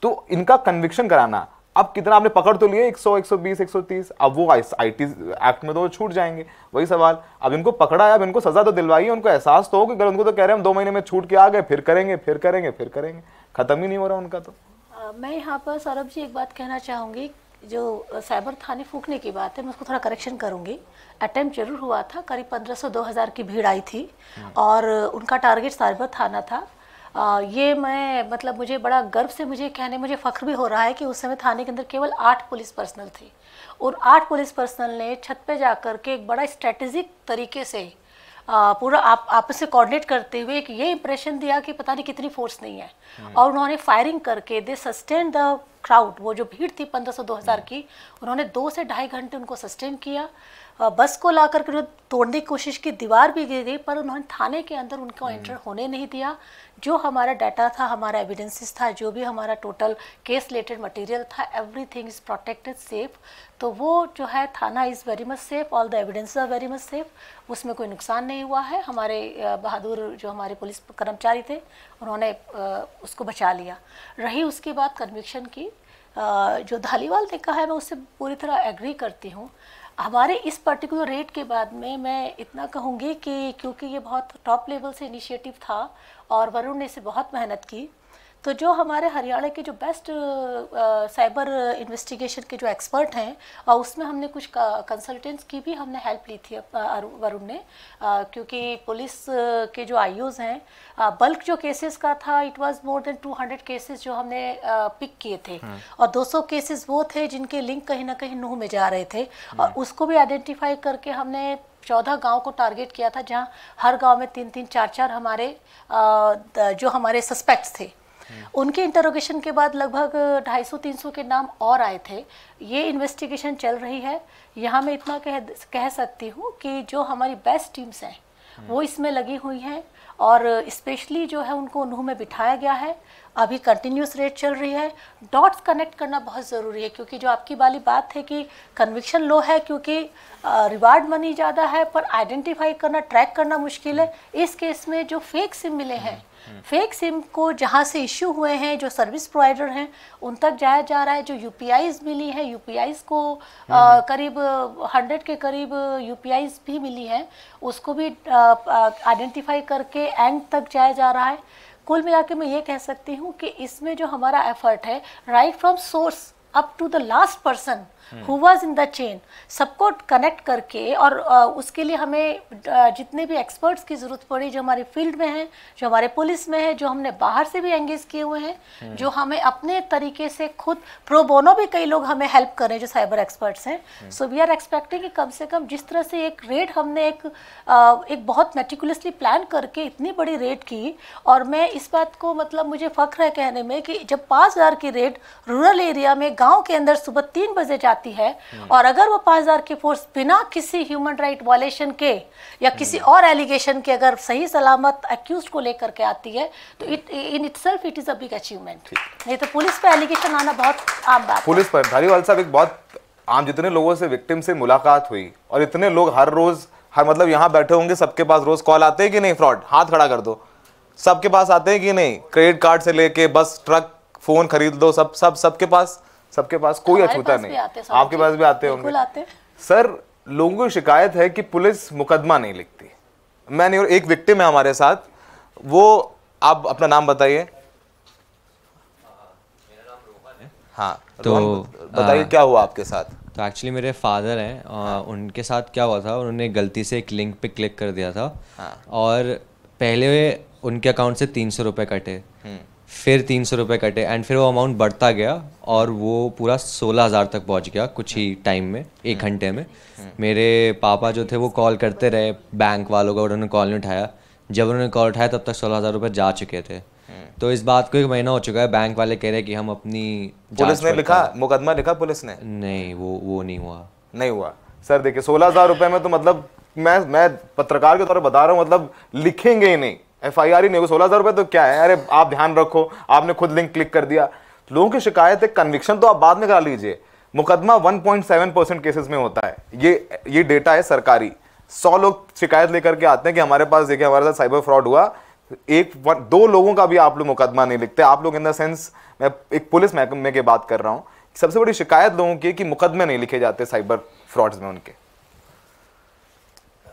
तो इनका कन्विक्शन कराना अब कितना आपने पकड़ तो लिए 100, 120, 130 अब वो आई टी एक्ट में तो छूट जाएंगे वही सवाल अब इनको पकड़ा है अब इनको सजा तो है उनको एहसास तो हो कि उनको तो कह रहे हैं हम दो महीने में छूट के आ गए फिर करेंगे फिर करेंगे फिर करेंगे खत्म ही नहीं हो रहा उनका तो आ, मैं यहाँ पर सौरभ जी एक बात कहना चाहूँगी जो साइबर थाने फूकने की बात है मैं उसको थोड़ा करेक्शन करूंगी अटैम्प्ट जरूर हुआ था करीब 1500-2000 की भीड़ आई थी हम्म। और उनका टारगेट साइबर थाना था आ, ये मैं मतलब मुझे बड़ा गर्व से मुझे कहने मुझे फ़ख्र भी हो रहा है कि उस समय थाने के अंदर केवल आठ पुलिस पर्सनल थे और आठ पुलिस पर्सनल ने छत पे कर के एक बड़ा स्ट्रेटेजिक तरीके से आ, पूरा आप आपस से कोऑर्डिनेट करते हुए एक ये इम्प्रेशन दिया कि पता नहीं कितनी फोर्स नहीं है हम्म। और उन्होंने फायरिंग करके दे सस्टेन द क्राउड वो जो भीड़ थी पंद्रह सौ दो हज़ार हम्म। की उन्होंने दो से ढाई घंटे उनको सस्टेन किया बस को ला कर उन्होंने तोड़ने की कोशिश की दीवार भी गिर गई पर उन्होंने थाने के अंदर उनको हम्म। एंटर होने नहीं दिया जो हमारा डाटा था हमारा एविडेंसेस था जो भी हमारा टोटल केस रिलेटेड मटेरियल था एवरीथिंग इज़ प्रोटेक्टेड सेफ तो वो जो है थाना is very much safe all the evidence are very much safe उसमें कोई नुकसान नहीं हुआ है हमारे बहादुर जो हमारे पुलिस कर्मचारी थे उन्होंने उसको बचा लिया रही उसके बाद कन्विक्शन की जो धालीवाल ने कहा है मैं उससे पूरी तरह एग्री करती हूँ हमारे इस पर्टिकुलर रेट के बाद में मैं इतना कहूँगी कि क्योंकि ये बहुत टॉप लेवल से इनिशिएटिव था और वरुण ने इसे बहुत मेहनत की तो जो हमारे हरियाणा के जो बेस्ट साइबर इन्वेस्टिगेशन के जो एक्सपर्ट हैं और उसमें हमने कुछ कंसल्टेंट्स की भी हमने हेल्प ली थी वरुण ने आ, क्योंकि पुलिस के जो आई हैं आ, बल्क जो केसेस का था it was more than 200 cases जो हमने आ, पिक किए थे हम्म। और 200 केसेस वो थे जिनके लिंक कहीं ना कहीं नूह में जा रहे थे और हम्म। उसको भी आइडेंटिफाई करके हमने चौदह गांव को टारगेट किया था जहां हर गांव में तीन तीन चार चार हमारे आ, जो हमारे सस्पेक्ट्स थे उनके इंटरोगेशन के बाद लगभग 250-300 के नाम और आए थे ये इन्वेस्टिगेशन चल रही है यहाँ मैं इतना कह कह सकती हूँ कि जो हमारी बेस्ट टीम्स हैं हम्म। वो इसमें लगी हुई हैं और स्पेशली जो है उनको उन्हों में बिठाया गया है अभी कंटिन्यूस रेट चल रही है डॉट्स कनेक्ट करना बहुत ज़रूरी है क्योंकि जो आपकी वाली बात है कि कन्विक्शन लो है क्योंकि रिवार्ड मनी ज़्यादा है पर आइडेंटिफाई करना ट्रैक करना मुश्किल है इस केस में जो फेक सिम मिले हैं फेक सिम को जहाँ से इश्यू हुए हैं जो सर्विस प्रोवाइडर हैं उन तक जाया जा रहा है जो यू मिली हैं यू को आ, हम्म, हम्म। करीब हंड्रेड के करीब यू भी मिली हैं उसको भी आइडेंटिफाई करके एंड तक जाया जा रहा है कुल मिला मैं ये कह सकती हूँ कि इसमें जो हमारा एफर्ट है right from source up to the last person who was in the chain सबको कनेक्ट करके और उसके लिए हमें जितने भी एक्सपर्ट्स की ज़रूरत पड़ी जो हमारे फील्ड में हैं जो हमारे पुलिस में है जो हमने बाहर से भी एंगेज किए हुए हैं हम्म। जो हमें अपने तरीके से खुद प्रोबोनो भी कई लोग हमें हेल्प कर रहे हैं जो साइबर एक्सपर्ट्स हैं सो वी आर एक्सपेक्टिंग कि कम से कम जिस तरह से एक रेड हमने एक एक बहुत मेटिकुलसली प्लान करके इतनी बड़ी रेड की और मैं इस बात को मतलब मुझे फ़ख्र है कहने में कि जब पाँच हज़ार की रेड रूरल एरिया में गाँव के अंदर सुबह तीन बजे जाती जाती है और अगर वो पांच हज़ार की फोर्स बिना किसी ह्यूमन राइट वॉलेशन के या किसी हम्म। और एलिगेशन के अगर सही सलामत एक्यूज को लेकर के आती है तो it in it self it is a big achievement नहीं तो पुलिस पे एलिगेशन आना बहुत आम बात पुलिस पर धारीवाल साहब एक बहुत आम जितने लोगों से विक्टिम से मुलाकात हुई और इतने लोग हर रोज़ हर मतलब यहाँ बैठे होंगे सबके पास रोज़ कॉल आते हैं कि नहीं फ्रॉड हाथ खड़ा कर दो सबके पास आते हैं कि नहीं क्रेडिट कार्ड से लेके बस ट्रक फ़ोन खरीद दो सब सब सबके पास सबके पास कोई अछूता नहीं आपके पास भी आते होंगे सर लोगों की शिकायत है कि पुलिस मुकदमा नहीं लिखती मैंने और एक विक्टिम है हमारे साथ वो आप अपना नाम बताइए हाँ तो बताइए क्या हुआ आपके साथ तो एक्चुअली मेरे फादर हैं हाँ। उनके साथ क्या हुआ था उन्होंने गलती से एक लिंक पे क्लिक कर दिया था हाँ। और पहले उनके अकाउंट से तीन सौ रुपये कटे हम्म। फिर तीन सौ रुपये कटे एंड फिर वो अमाउंट बढ़ता गया और वो पूरा सोलह हज़ार तक पहुंच गया कुछ ही टाइम में एक हम्म। घंटे में हम्म। मेरे पापा जो थे वो कॉल करते रहे बैंक वालों का उन्होंने कॉल नहीं उठाया जब उन्होंने कॉल उठाया तब तक सोलह हज़ार रुपये जा चुके थे हम्म। तो इस बात को एक महीना हो चुका है बैंक वाले कह रहे हैं कि हम अपनी पुलिस ने लिखा मुकदमा लिखा पुलिस ने नहीं वो वो नहीं हुआ नहीं हुआ सर देखिए सोलह हज़ार रुपये में तो मतलब मैं मैं पत्रकार के तौर पर बता रहा हूँ मतलब लिखेंगे ही नहीं एफ आई आर ही नहीं सोलह हज़ार रुपये तो क्या है अरे आप ध्यान रखो आपने खुद लिंक क्लिक कर दिया लोगों की शिकायत है कन्विक्शन तो आप बाद में करा लीजिए मुकदमा 1.7 परसेंट केसेस में होता है ये ये डेटा है सरकारी सौ लोग शिकायत लेकर के आते हैं कि हमारे पास देखिए हमारे साथ साइबर फ्रॉड हुआ एक वन, दो लोगों का भी आप लोग मुकदमा नहीं लिखते आप लोग इन द सेंस मैं एक पुलिस महकमे की बात कर रहा हूँ सबसे बड़ी शिकायत लोगों की कि मुकदमे नहीं लिखे जाते साइबर फ्रॉड्स में उनके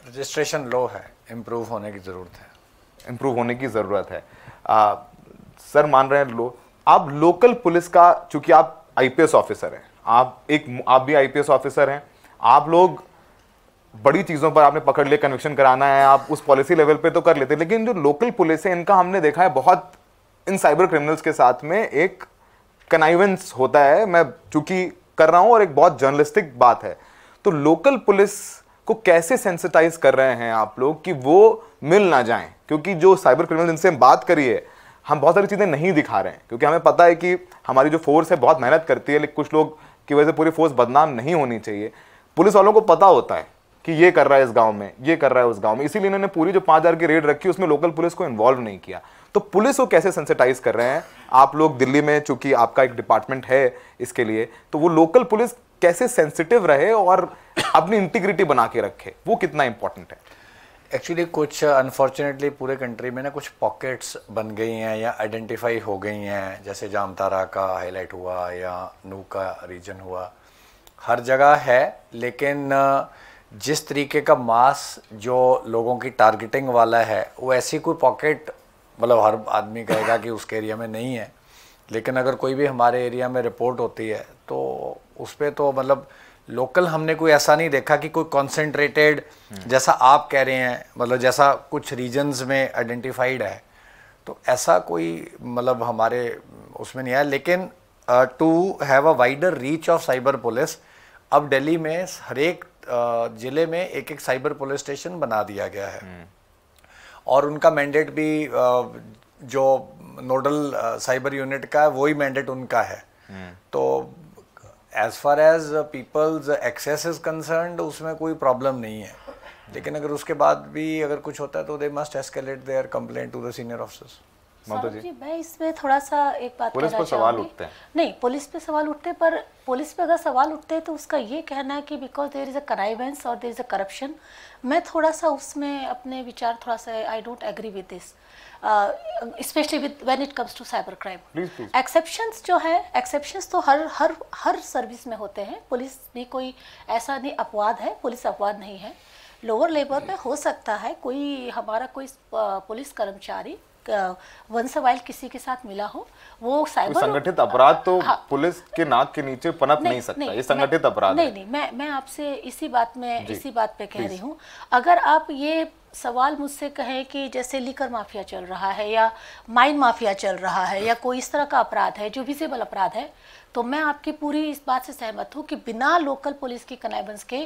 रजिस्ट्रेशन लो है इम्प्रूव होने की ज़रूरत है इम्प्रूव होने की ज़रूरत है आ, सर मान रहे हैं लो आप लोकल पुलिस का चूंकि आप आईपीएस ऑफिसर हैं आप एक आप भी आईपीएस ऑफिसर हैं आप लोग बड़ी चीज़ों पर आपने पकड़ लिया कन्विक्शन कराना है आप उस पॉलिसी लेवल पे तो कर लेते लेकिन जो लोकल पुलिस है इनका हमने देखा है बहुत इन साइबर क्रिमिनल्स के साथ में एक कनाइवेंस होता है मैं चूंकि कर रहा हूँ और एक बहुत जर्नलिस्टिक बात है तो लोकल पुलिस को कैसे सेंसिटाइज कर रहे हैं आप लोग कि वो मिल ना जाएं क्योंकि जो साइबर क्रिमिनल जिनसे हम बात करी है हम बहुत सारी चीज़ें नहीं दिखा रहे हैं क्योंकि हमें पता है कि हमारी जो फोर्स है बहुत मेहनत करती है लेकिन कुछ लोग की वजह से पूरी फोर्स बदनाम नहीं होनी चाहिए पुलिस वालों को पता होता है कि ये कर रहा है इस गांव में ये कर रहा है उस गांव में इसीलिए इन्होंने पूरी जो पाँच हज़ार की रेड रखी उसमें लोकल पुलिस को इन्वॉल्व नहीं किया तो पुलिस को कैसे सेंसिटाइज कर रहे हैं आप लोग दिल्ली में चूंकि आपका एक डिपार्टमेंट है इसके लिए तो वो लोकल पुलिस कैसे सेंसिटिव रहे और अपनी इंटीग्रिटी बना के रखे वो कितना इंपॉर्टेंट है एक्चुअली कुछ अनफॉर्चुनेटली uh, पूरे कंट्री में ना कुछ पॉकेट्स बन गई हैं या आइडेंटिफाई हो गई हैं जैसे जामतारा का हाईलाइट हुआ या नू का रीजन हुआ हर जगह है लेकिन uh, जिस तरीके का मास जो लोगों की टारगेटिंग वाला है वो ऐसी कोई पॉकेट मतलब हर आदमी कहेगा कि उसके एरिया में नहीं है लेकिन अगर कोई भी हमारे एरिया में रिपोर्ट होती है तो उस पर तो मतलब लोकल हमने कोई ऐसा नहीं देखा कि कोई कॉन्सेंट्रेटेड जैसा आप कह रहे हैं मतलब जैसा कुछ रीजन्स में आइडेंटिफाइड है तो ऐसा कोई मतलब हमारे उसमें नहीं आया लेकिन to have a wider reach of cyber police अब दिल्ली में हर एक uh, ज़िले में एक एक साइबर पुलिस स्टेशन बना दिया गया है हम्म। और उनका मैंडेट भी uh, जो नोडल साइबर यूनिट का है वही मैंडेट उनका है हम्म। तो as far as people's access is concern उसमें कोई प्रॉब्लम नहीं है लेकिन अगर उसके बाद भी अगर कुछ होता है तो they must escalate their complaint to the senior officers जी मैं इसमें थोड़ा सा एक बात पुलिस पर सवाल उठते हैं नहीं पुलिस पे सवाल उठते हैं पर पुलिस पे अगर सवाल उठते हैं तो उसका ये कहना है कि बिकॉज देर इज़ अ कराइवेंस और देर इज़ अ करप्शन मैं थोड़ा सा उसमें अपने विचार थोड़ा सा I don't agree with this specially with when it comes to cyber crime exceptions जो है एक्सेप्शंस तो हर हर हर सर्विस में होते हैं पुलिस भी कोई ऐसा नहीं अपवाद है पुलिस अपवाद नहीं है लोअर लेबर में हो सकता है कोई हमारा कोई पुलिस कर्मचारी वंस वाइल किसी के साथ मिला हो वो साइबर संगठित अपराध तो हाँ, पुलिस के नाक के नीचे पनप नहीं, नहीं सकता नहीं, ये संगठित अपराध नहीं नहीं मैं मैं आपसे इसी बात में इसी बात पे कह रही हूँ अगर आप ये सवाल मुझसे कहें कि जैसे लिकर माफिया चल रहा है या माइन माफिया चल रहा है या कोई इस तरह का अपराध है जो विजिबल अपराध है तो मैं आपकी पूरी इस बात से सहमत हूँ कि बिना लोकल पुलिस की कनाइबंस के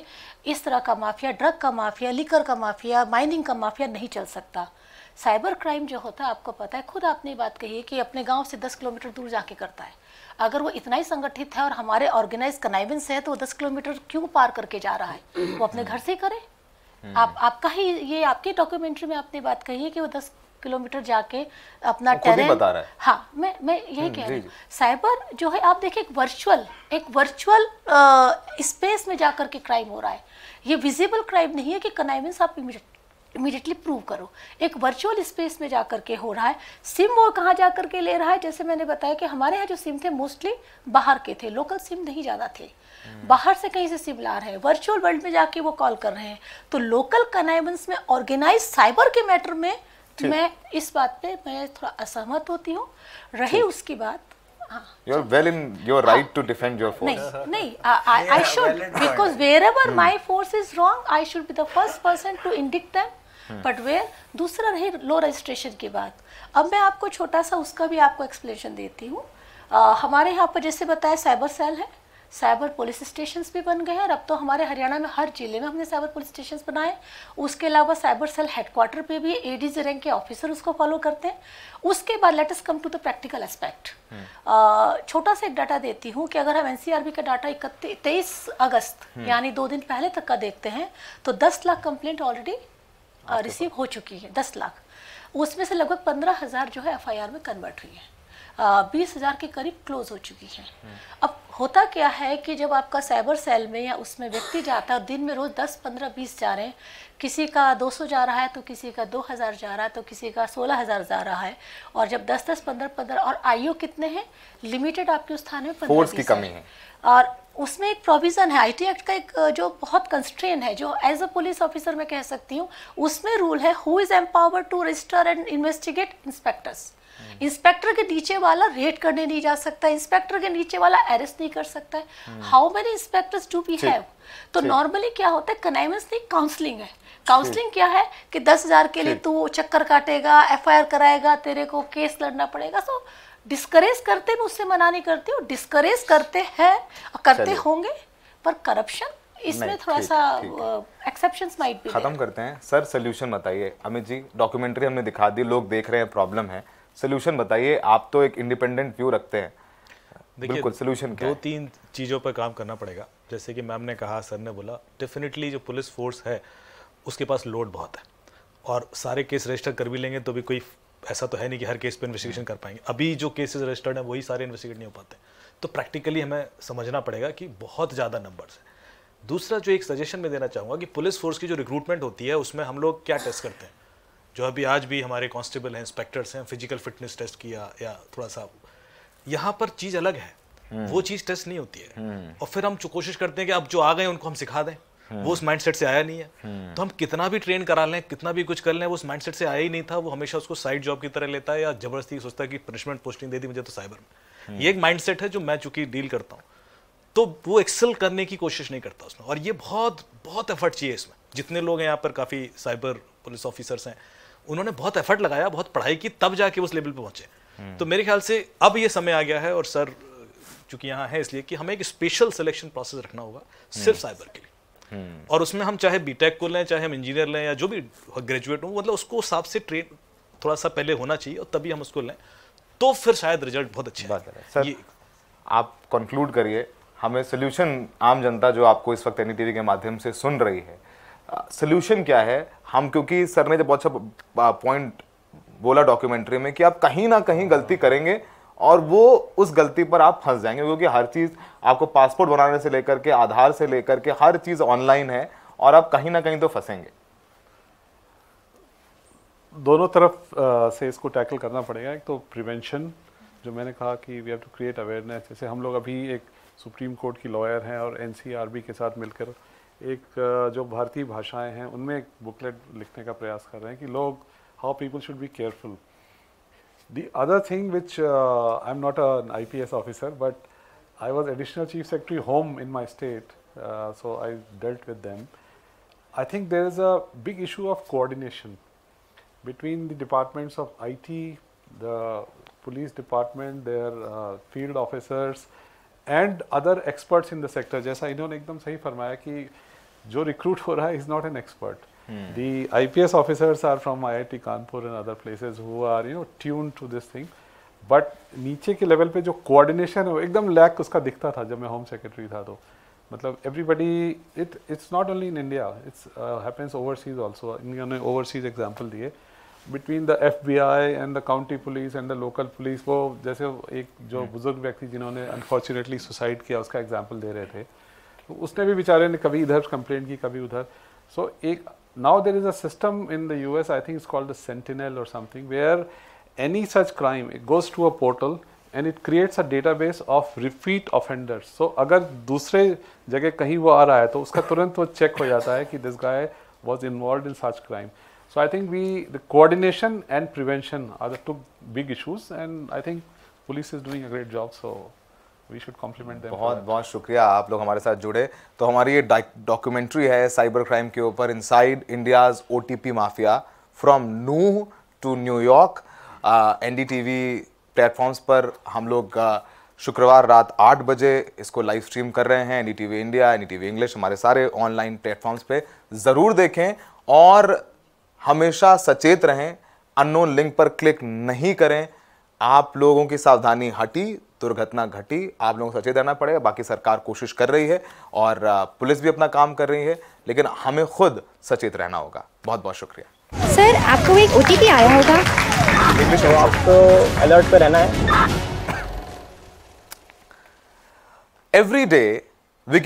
इस तरह का माफिया ड्रग का माफिया लिकर का माफिया माइनिंग का माफिया नहीं चल सकता साइबर क्राइम जो होता है आपको पता है खुद आपने बात कही है कि अपने गांव से 10 किलोमीटर दूर जाके करता है अगर वो इतना ही संगठित है और हमारे ऑर्गेनाइज कनाइवेंस है तो वो 10 किलोमीटर क्यों पार करके जा रहा है वो अपने घर से करे हम्म। आप आपका ही ये आपके डॉक्यूमेंट्री में आपने बात कही है कि वो दस किलोमीटर जाके अपना टेरेन बता रहा है हाँ मैं मैं यही हम्म, कह रही हूँ साइबर जो है आप देखिए एक वर्चुअल एक वर्चुअल स्पेस में जाकर के क्राइम हो रहा है ये विजिबल क्राइम नहीं है कि कनाइवेंस आप इमिडिएटली प्रूव करो एक वर्चुअल स्पेस में जा करके हो रहा है सिम वो कहाँ जा करके ले रहा है जैसे मैंने बताया कि हमारे यहाँ जो सिम थे मोस्टली बाहर के थे लोकल सिम नहीं ज़्यादा थे हम्म। बाहर से कहीं से सिविल आ रहे हैं वर्चुअल वर्ल्ड में जाके वो कॉल कर रहे हैं तो लोकल कनाइवेंस में ऑर्गेनाइज साइबर के मैटर में मैं इस बात पे मैं थोड़ा असहमत होती हूँ रही उसकी बात हाँ। you're well in your हाँ। right to defend your force. I, I should because wherever hmm. my force is wrong, I should be the first person to indict them. Hmm. दूसरा रही लो रजिस्ट्रेशन की बात अब मैं आपको छोटा सा उसका भी आपको एक्सप्लेनेशन देती हूँ हमारे यहाँ पर जैसे बताया साइबर सेल है साइबर पुलिस स्टेशन भी बन गए हैं और अब तो हमारे हरियाणा में हर जिले में हमने साइबर पुलिस स्टेशन बनाए उसके अलावा साइबर सेल हेडक्वार्टर पे भी ए डी रैंक के ऑफिसर उसको फॉलो करते हैं उसके बाद latest come to the practical aspect छोटा सा एक डाटा देती हूँ कि अगर हम एनसीआरबी का डाटा तेईस अगस्त हम्म। यानी दो दिन पहले तक का देखते हैं तो दस लाख कंप्लेंट ऑलरेडी रिसीव हो चुकी है दस लाख उसमें से लगभग पंद्रह हज़ार जो है एफ में कन्वर्ट हुई है बीस हज़ार के करीब क्लोज हो चुकी है हम्म। अब होता क्या है कि जब आपका साइबर सेल में या उसमें व्यक्ति जाता है दिन में रोज़ 10, 15, 20 जा रहे हैं किसी का 200 जा रहा है तो किसी का 2000 जा रहा है तो किसी का 16000 जा रहा है और जब 10, 10, 15, 15 और आईओ कितने हैं लिमिटेड आपके उस थाने में फोर्स की कमी है और उसमें एक प्रोविज़न है आईटी एक्ट का एक जो बहुत कंस्ट्रेन है जो एज अ पुलिस ऑफिसर मैं कह सकती हूँ उसमें रूल है who is empowered to register and investigate inspectors हम्म। इंस्पेक्टर के नीचे वाला रेट करने नहीं जा सकता इंस्पेक्टर के नीचे वाला अरेस्ट नहीं कर सकता है how many inspectors do we have तो नॉर्मली क्या होता है कनाइमेंस नहीं काउंसलिंग है काउंसलिंग क्या है कि दस हजार के लिए तू चक्कर काटेगा एफआईआर कराएगा तेरे को केस लड़ना पड़ेगा सो डिस्करेज करते मैं उससे मना नहीं करती हूँ डिस्करेज करते हैं करते होंगे पर करप्शन इसमें थोड़ा सा एक्सेप्शंस माइट भी खत्म करते हैं सर सोल्यूशन बताइए अमित जी डॉक्यूमेंट्री हमने दिखा दी लोग देख रहे हैं प्रॉब्लम है सोल्यूशन बताइए आप तो एक इंडिपेंडेंट व्यू रखते हैं बिल्कुल सोल्यूशन दो तीन चीज़ों पर काम करना पड़ेगा जैसे कि मैम ने कहा सर ने बोला डेफिनेटली जो पुलिस फोर्स है उसके पास लोड बहुत है और सारे केस रजिस्टर कर भी लेंगे तो भी कोई ऐसा तो है नहीं कि हर केस पे इन्वेस्टिगेशन कर पाएंगे अभी जो केसेस रजिस्टर्ड हैं वही सारे इन्वेस्टिगेट नहीं हो पाते तो प्रैक्टिकली हमें समझना पड़ेगा कि बहुत ज़्यादा नंबर्स हैं दूसरा जो एक सजेशन मैं देना चाहूँगा कि पुलिस फोर्स की जो रिक्रूटमेंट होती है उसमें हम लोग क्या टेस्ट करते हैं जो अभी आज भी हमारे कांस्टेबल हैं इंस्पेक्टर्स हैं फिजिकल फिटनेस टेस्ट किया या थोड़ा सा यहाँ पर चीज़ अलग है हम्म। वो चीज़ टेस्ट नहीं होती है हम्म। और फिर हम कोशिश करते हैं कि अब जो आ गए उनको हम सिखा दें हम्म। वो उस माइंडसेट से आया नहीं है तो हम कितना भी ट्रेन करा लें कितना भी कुछ कर लें वो उस माइंडसेट से आया ही नहीं था वो हमेशा उसको साइड जॉब की तरह लेता है या जबरदस्ती सोचता है कि पनिशमेंट पोस्टिंग दे दी मुझे तो साइबर में ये एक माइंडसेट है जो मैं चूंकि डील करता हूँ तो वो एक्सेल करने की कोशिश नहीं करता उसमें और ये बहुत बहुत एफर्ट चाहिए इसमें जितने लोग हैं यहाँ पर काफ़ी साइबर पुलिस ऑफिसर्स हैं उन्होंने बहुत एफर्ट लगाया बहुत पढ़ाई की तब जाके उस लेवल पे पहुंचे तो मेरे ख्याल से अब ये समय आ गया है और सर चूंकि यहाँ है इसलिए कि हमें एक स्पेशल सिलेक्शन प्रोसेस रखना होगा सिर्फ साइबर हम्म। के लिए हम्म। और उसमें हम चाहे बीटेक को लें चाहे हम इंजीनियर लें या जो भी ग्रेजुएट हों मतलब उसको हिसाब से ट्रेन थोड़ा सा पहले होना चाहिए और तभी हम उसको लें तो फिर शायद रिजल्ट बहुत अच्छे बात सर ये आप कंक्लूड करिए हमें सोल्यूशन आम जनता जो आपको इस वक्त एन e के माध्यम से सुन रही है सोल्यूशन क्या है हम क्योंकि सर ने जब बहुत अच्छा पॉइंट बोला डॉक्यूमेंट्री में कि आप कहीं ना कहीं गलती करेंगे और वो उस गलती पर आप फंस जाएंगे क्योंकि हर चीज़ आपको पासपोर्ट बनाने से लेकर के आधार से लेकर के हर चीज़ ऑनलाइन है और आप कहीं ना कहीं तो फंसेंगे दोनों तरफ आ, से इसको टैकल करना पड़ेगा एक तो प्रिवेंशन जो मैंने कहा कि we have to create awareness जैसे हम लोग अभी एक सुप्रीम कोर्ट की लॉयर हैं और एन के साथ मिलकर एक जो भारतीय भाषाएं हैं उनमें एक बुकलेट लिखने का प्रयास कर रहे हैं कि लोग how people should be careful the other thing which I am not an I P S officer but I was additional chief secretary home in my state so I dealt with them I think there is a big issue of coordination between the departments of I T the police department their field officers and other experts in the sector जैसा इन्होंने एकदम सही फरमाया कि जो is not an expert the I P S officers are from I I T Kanpur and other places who are you know tune to this thing but नीचे के level पे जो कोऑर्डिनेशन है वो एकदम लैक उसका दिखता था जब मैं होम सेक्रेटरी था तो मतलब everybody it it's not only in India it's happens overseas also इन्होंने ओवरसीज एग्जाम्पल दिए between the F B I and the county police and the local police वो जैसे एक जो hmm. बुजुर्ग व्यक्ति जिन्होंने अनफॉर्चुनेटली सुसाइड किया उसका एग्जाम्पल दे रहे थे तो उसने भी बेचारे ने कभी इधर कंप्लेंट की कभी उधर सो so, एक now there is a system in the U S I think is called the sentinel or something where any such crime it goes to a portal and it creates a database of repeat offenders so अगर दूसरे जगह कहीं वो आ रहा है तो उसका तुरंत वो चेक हो जाता है कि this guy was involve in such crime so I think we the coordination and prevention are the two big issues and I think police is doing a great job so we should compliment them बहुत बहुत शुक्रिया आप लोग हमारे साथ जुड़े तो हमारी ये डॉक्यूमेंट्री है साइबर क्राइम के ऊपर inside India's OTP mafia from Nuh to New York एन प्लेटफॉर्म्स पर हम लोग शुक्रवार रात आठ बजे इसको लाइव स्ट्रीम कर रहे हैं N D T V India N D T V English हमारे सारे ऑनलाइन प्लेटफॉर्म्स पे ज़रूर देखें और हमेशा सचेत रहें अननोन लिंक पर क्लिक नहीं करें आप लोगों की सावधानी हटी दुर्घटना घटी आप लोगों को सचेत रहना पड़ेगा बाकी सरकार कोशिश कर रही है और पुलिस भी अपना काम कर रही है लेकिन हमें खुद सचेत रहना होगा बहुत बहुत शुक्रिया सर आपको एक ओ आया होगा आपको अलर्ट पर रहना है एवरी डे वी